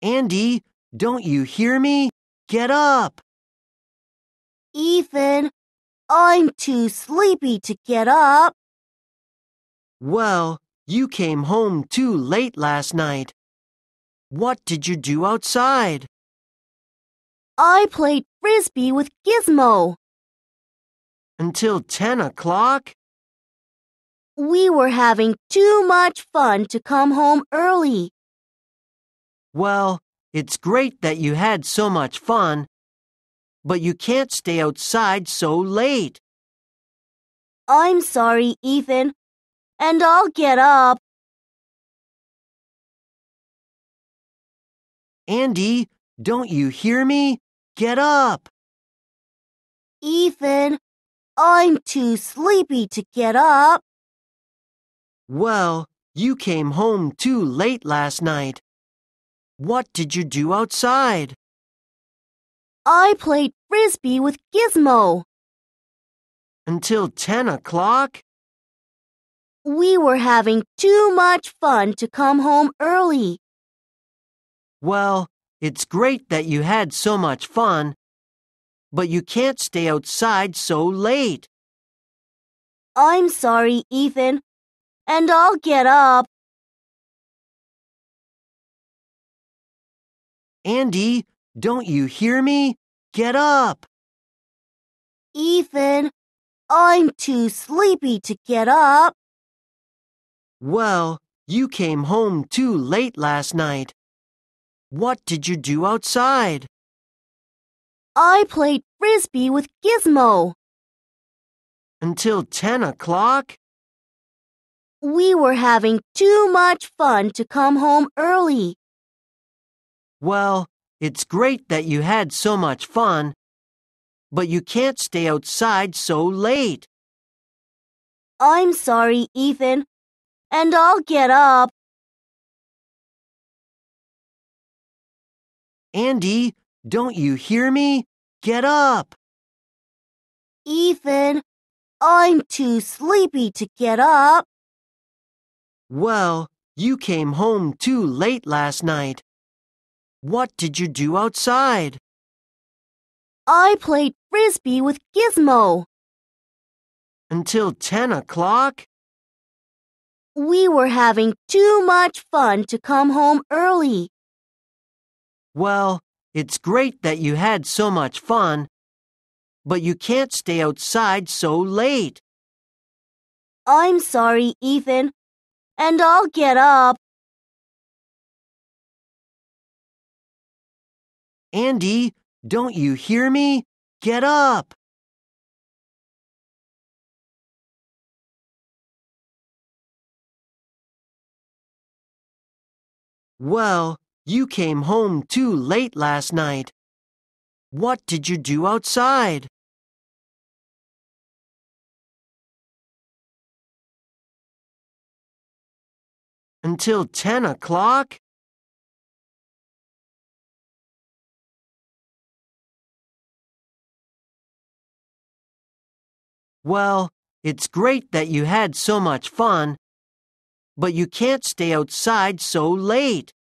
Andy, don't you hear me? Get up! Ethan, I'm too sleepy to get up. Well, you came home too late last night. What did you do outside? I played frisbee with Gizmo. Until 10 o'clock? We were having too much fun to come home early. Well, it's great that you had so much fun, but you can't stay outside so late. I'm sorry, Ethan, and I'll get up. Andy, don't you hear me? Get up! Ethan, I'm too sleepy to get up. Well, you came home too late last night. What did you do outside? I played frisbee with Gizmo. Until 10 o'clock? We were having too much fun to come home early. Well, it's great that you had so much fun, but you can't stay outside so late. I'm sorry, Ethan, and I'll get up. Andy, don't you hear me? Get up! Ethan, I'm too sleepy to get up. Well, you came home too late last night. What did you do outside? I played frisbee with Gizmo. Until 10 o'clock? We were having too much fun to come home early. Well, it's great that you had so much fun, but you can't stay outside so late. I'm sorry, Ethan, and I'll get up. Andy, don't you hear me? Get up! Ethan, I'm too sleepy to get up. Well, you came home too late last night. What did you do outside? I played frisbee with Gizmo. Until 10 o'clock? We were having too much fun to come home early. Well, it's great that you had so much fun, but you can't stay outside so late. I'm sorry, Ethan, and I'll get up. Andy, don't you hear me? Get up! Well, you came home too late last night. What did you do outside? Until 10 o'clock? Well, it's great that you had so much fun, but you can't stay outside so late.